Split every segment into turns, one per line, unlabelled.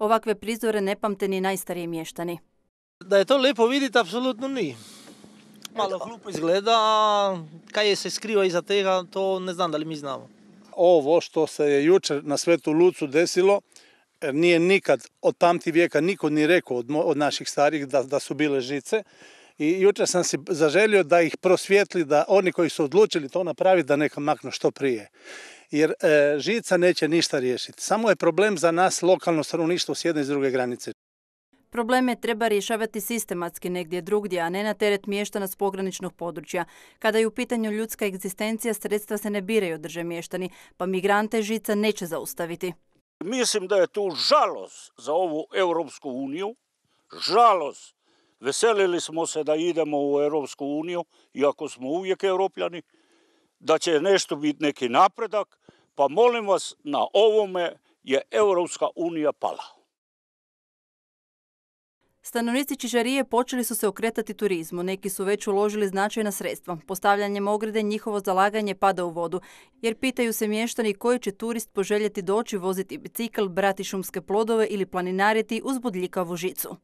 Ovakve prizore
ne pamte ni najstariji mještani.
Da je to lijepo vidjeti, apsolutno ni. Malo hlupo izgleda, a kaj je se skriva iza tega, to ne znam da li mi znamo. Ovo što se je jučer na Svetu Lucu desilo, e, nije nikad od tamti vijeka niko ni rekao od, naših starih da su bile žice i jučer sam si zaželio da ih prosvjetli da oni koji su odlučili to napraviti da neka maknu što prije jer e, žica neće ništa riješiti samo je problem za nas lokalno stanovništvo s jedne i druge granice
Probleme treba rješavati sistematski negdje drugdje, a ne na teret mještana s pograničnog područja. Kada je u pitanju ljudska egzistencija, sredstva se ne biraju drže mještani, pa migrante žica neće zaustaviti. Mislim da je tu
žalost za ovu Europsku uniju, žalost Veselili smo se da idemo u Europsku uniju, iako smo uvijek europljani, da će nešto biti neki napredak, pa molim vas, na ovome je Europska unija pala.
Stanovnici Čižarije počeli su se okretati turizmu, neki su već uložili značajna sredstva. Postavljanjem ograde njihovo zalaganje pada u vodu, jer pitaju se mještani koji će turist poželjeti doći voziti bicikl, brati šumske plodove ili planinariti uz budljikavu žicu.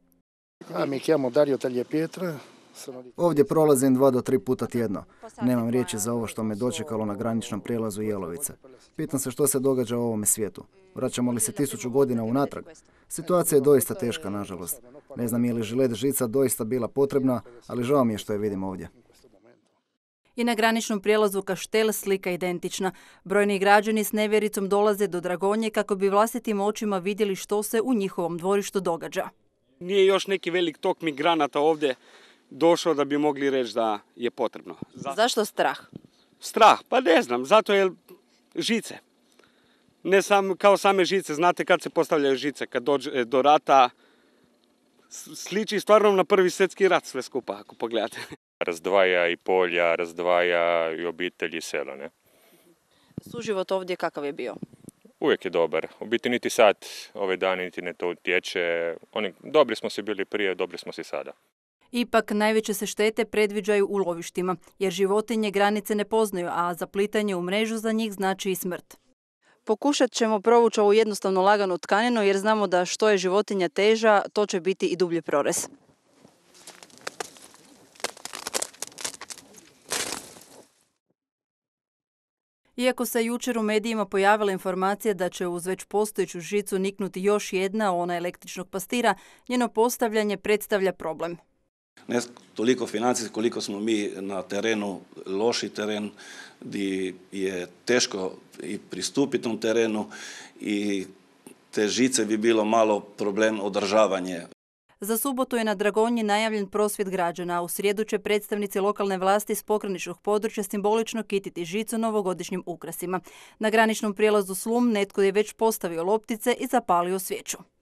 Ovdje prolazim dva do tri puta tjedno. Pa Nemam riječi za pa ovo što me dočekalo na graničnom prijelazu Jelovice. Pitam se što se događa u ovome svijetu. Vraćamo li se tisuću godina unatrag? Situacija je doista teška, nažalost. Ne znam je li žilet žica doista bila potrebna, ali žao mi je što je vidim ovdje.
I na graničnom prijelazu Kaštel slika identična. Brojni građani s nevjericom dolaze do Dragonje kako bi vlastitim očima vidjeli što se u njihovom dvorištu događa. Nije još neki velik tok migranata ovdje došao da bi mogli reći da je potrebno. Zašto strah? Strah? Pa ne znam, zato je žice. Ne sam, kao same žice, znate kad se postavljaju žice, kad dođe e, do rata,
sliči stvarno na prvi svjetski rat sve skupa,
ako pogledate. Razdvaja i polja, razdvaja i obitelji i ne? Suživot ovdje kakav je bio? uvijek je dobar. U biti niti sad ove dane niti ne to utječe. Oni, dobri smo se bili prije, dobri smo se sada. Ipak najveće se štete predviđaju u lovištima, jer životinje granice ne poznaju, a zaplitanje u mrežu za njih znači i smrt. Pokušat ćemo provući ovu jednostavno laganu tkaninu jer znamo da što je životinja teža, to će biti i dublji prorez. Iako se jučer u medijima pojavila informacija da će uz već postojeću žicu niknuti još jedna ona električnog pastira, njeno postavljanje predstavlja problem.
Ne toliko financijski koliko smo mi na terenu, loši teren, gdje je teško i pristupiti tom terenu i te žice bi bilo malo problem održavanje.
Za subotu je na Dragonji najavljen prosvjet građana, a u srijedu će predstavnici lokalne vlasti s pograničnog područja simbolično kititi žicu novogodišnjim ukrasima. Na graničnom prijelazu Slum netko je već postavio loptice i zapalio svijeću.